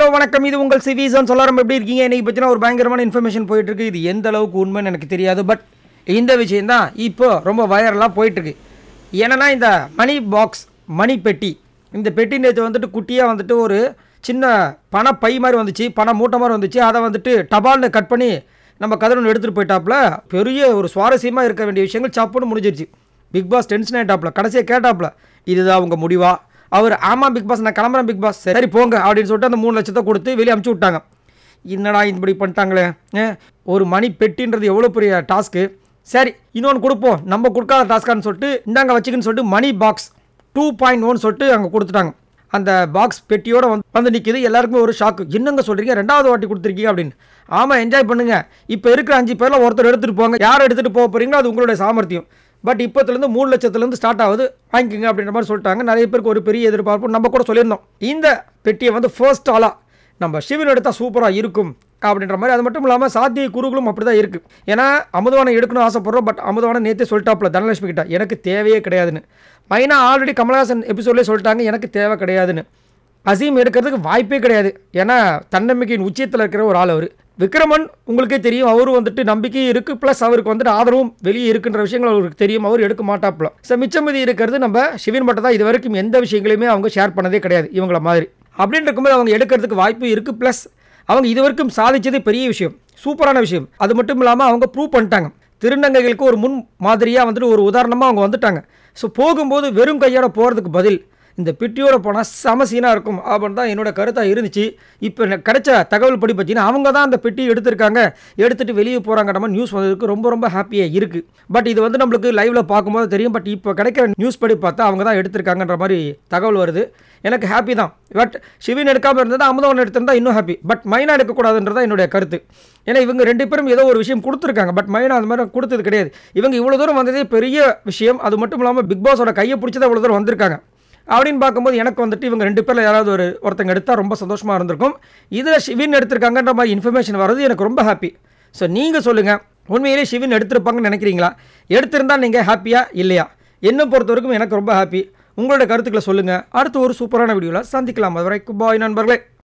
hello வணக்கம் இது உங்கள் சிவிசன் சொல்லாரம் எப்படி இருக்கீங்க இன்றைக்கி பற்றினா ஒரு பயங்கரமான இன்ஃபர்மேஷன் போயிட்டுருக்கு இது எந்த அளவுக்கு உண்மைன்னு எனக்கு தெரியாது பட் இந்த விஷயம் தான் இப்போது ரொம்ப வைரலாக போயிட்டுருக்கு ஏன்னா இந்த மணி பாக்ஸ் மணி பெட்டி இந்த பெட்டி நேற்று வந்துட்டு குட்டியாக வந்துட்டு ஒரு சின்ன பண பை மாதிரி வந்துச்சு பண மூட்டை மாதிரி வந்துச்சு அதை வந்துட்டு டபால்னு கட் பண்ணி நம்ம ஒன்று எடுத்துகிட்டு போயிட்டாப்புல பெரிய ஒரு சுவாரஸ்யமாக இருக்க வேண்டிய விஷயங்கள் சப்புன்னு முடிஞ்சிருச்சு பிக் பாஸ் டென்ஷன் ஆகிட்டாப்புல கடைசியாக கேட்டாப்புல இதுதான் அவங்க முடிவாக அவர் ஆமாம் பிக் பாஸ் நான் கிளம்புறேன் பிக் பாஸ் சரி போங்க அப்படின்னு சொல்லிட்டு அந்த மூணு லட்சத்தை கொடுத்து வெளியே அமுச்சு விட்டாங்க என்னடா இப்படி பண்ணிட்டாங்களே ஒரு மணி பெட்டின்றது எவ்வளோ பெரிய டாஸ்க்கு சரி இன்னொன்று கொடுப்போம் நம்ம கொடுக்காத டாஸ்க்கான்னு சொல்லிட்டு இந்தாங்க வச்சுக்கன்னு சொல்லிட்டு money box two point one சொல்லிட்டு அங்கே கொடுத்துட்டாங்க அந்த பாக்ஸ் பெட்டியோட வந்து வந்து நிற்கிது எல்லாருக்குமே ஒரு ஷாக்கு என்னங்க சொல்கிறீங்க ரெண்டாவது வாட்டி கொடுத்துருக்கீங்க அப்படின்னு ஆமாம் என்ஜாய் பண்ணுங்கள் இப்போ இருக்கிற அஞ்சு பேரில் ஒருத்தர் எடுத்துகிட்டு போங்க யார் எடுத்துகிட்டு போக போகிறீங்களோ அது உங்களுடைய சாமர்த்தியம் பட் இப்போத்துலேருந்து மூணு லட்சத்துலேருந்து ஸ்டார்ட் ஆகுது வாங்கிக்கோங்க அப்படின்ற மாதிரி சொல்லிட்டாங்க நிறைய பேருக்கு ஒரு பெரிய எதிர்பார்ப்பு நம்ம கூட சொல்லியிருந்தோம் இந்த பெட்டியை வந்து ஃபர்ஸ்ட் ஆலாக நம்ம சிவன் எடுத்தால் சூப்பராக இருக்கும் அப்படின்ற மாதிரி அது மட்டும் இல்லாமல் சாத்திய குருகுலும் அப்படி தான் இருக்குது ஏன்னா அமுதவானம் எடுக்கணும்னு ஆசைப்படுறோம் பட் அமுதவானம் நேற்றே சொல்லிட்டாப்புல தனலட்சுமி கிட்ட எனக்கு தேவையே கிடையாதுன்னு மைனா ஆல்ரெடி கமலஹாசன் எபிசோட்லேயே சொல்லிட்டாங்க எனக்கு தேவை கிடையாதுன்னு அசீம் எடுக்கிறதுக்கு வாய்ப்பே கிடையாது ஏன்னா தன்னம்பிக்கையின் உச்சத்தில் இருக்கிற ஒரு ஆள் அவர் விக்ரமன் உங்களுக்கே தெரியும் அவர் வந்துட்டு நம்பிக்கை இருக்குது ப்ளஸ் அவருக்கு வந்துட்டு ஆதரவும் வெளியே இருக்குன்ற விஷயங்கள் அவருக்கு தெரியும் அவர் எடுக்க மாட்டாப்புல ஸோ மிச்சமதி இருக்கிறது நம்ம சிவன் மட்டும் தான் இது வரைக்கும் எந்த விஷயங்களையுமே அவங்க ஷேர் பண்ணதே கிடையாது இவங்கள மாதிரி அப்படின்னு இருக்கும்போது அவங்க எடுக்கிறதுக்கு வாய்ப்பு இருக்குது ப்ளஸ் அவங்க இது வரைக்கும் சாதித்தது பெரிய விஷயம் சூப்பரான விஷயம் அது மட்டும் இல்லாமல் அவங்க ப்ரூவ் பண்ணிட்டாங்க திருநங்கைகளுக்கு ஒரு முன் மாதிரியாக வந்துட்டு ஒரு உதாரணமாக அவங்க வந்துட்டாங்க ஸோ போகும்போது வெறும் கையோட போகிறதுக்கு பதில் இந்த பெட்டியோட போனால் செம சீனாக இருக்கும் அப்படின்னு தான் என்னோடய கருத்தாக இருந்துச்சு இப்போ கிடைச்ச தகவல் படி பார்த்தீங்கன்னா அவங்க தான் அந்த பெட்டி எடுத்திருக்காங்க எடுத்துகிட்டு வெளியே போகிறாங்க நம்ம நியூஸ் வந்ததுக்கு ரொம்ப ரொம்ப ஹாப்பியாக இருக்குது பட் இது வந்து நம்மளுக்கு லைவில் பார்க்கும்போது தெரியும் பட் இப்போ கிடைக்கிற நியூஸ் படி பார்த்தா அவங்க தான் எடுத்திருக்காங்கன்ற மாதிரி தகவல் வருது எனக்கு ஹாப்பி தான் பட் சிவின் எடுக்காமல் இருந்தால் அமுதவன் எடுத்திருந்தால் இன்னும் ஹாப்பி பட் மைனா எடுக்கக்கூடாதுன்றதான் என்னுடைய கருத்து ஏன்னா இவங்க ரெண்டு பேரும் ஏதோ ஒரு விஷயம் கொடுத்துருக்காங்க பட் மைனா அந்த மாதிரி கொடுத்தது கிடையாது இவங்க இவ்வளோ தூரம் வந்ததே பெரிய விஷயம் அது மட்டும் இல்லாமல் பிக் பாஸோட கையை பிடிச்சதான் இவ்வளோ தூரம் வந்திருக்காங்க அப்படின்னு பார்க்கும்போது எனக்கு வந்துட்டு இவங்க ரெண்டு பேரில் யாராவது ஒரு ஒருத்தங்க எடுத்தால் ரொம்ப சந்தோஷமாக இருந்திருக்கும் இதில் சிவின் எடுத்திருக்காங்கன்ற மாதிரி இன்ஃபர்மேஷன் வர்றது எனக்கு ரொம்ப ஹாப்பி ஸோ நீங்கள் சொல்லுங்கள் உண்மையிலேயே ஷிவின் எடுத்திருப்பாங்கன்னு நினைக்கிறீங்களா எடுத்திருந்தால் நீங்கள் ஹாப்பியாக இல்லையா என்ன பொறுத்த வரைக்கும் எனக்கு ரொம்ப ஹாப்பி உங்களோட கருத்துக்களை சொல்லுங்கள் அடுத்து ஒரு சூப்பரான வீடியோவில் சந்திக்கலாம் அதுவரை வரைக்கும் நண்பர்களே